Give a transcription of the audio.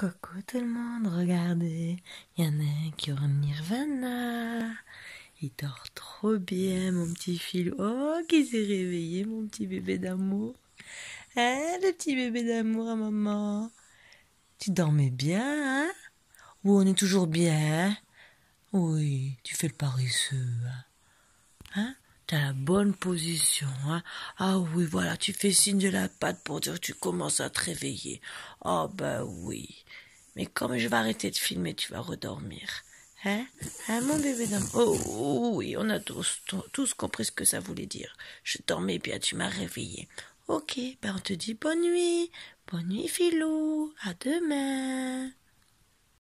Coucou tout le monde, regardez, il y en a un qui aura Nirvana. Il dort trop bien, mon petit fil. Oh, qui s'est réveillé, mon petit bébé d'amour. Hein, le petit bébé d'amour à maman. Tu dormais bien, hein Oui, on est toujours bien. Hein oui, tu fais le paresseux. hein, hein t'as la bonne position. Hein. Ah oui, voilà, tu fais signe de la patte pour dire que tu commences à te réveiller. Ah ben oui. Mais comme je vais arrêter de filmer, tu vas redormir. Hein Hein, mon bébé d'homme oh, oh oui, on a tous, compris ce que ça voulait dire. Je dormais bien, tu m'as réveillé. Ok, ben on te dit bonne nuit. Bonne nuit, Philo. À demain.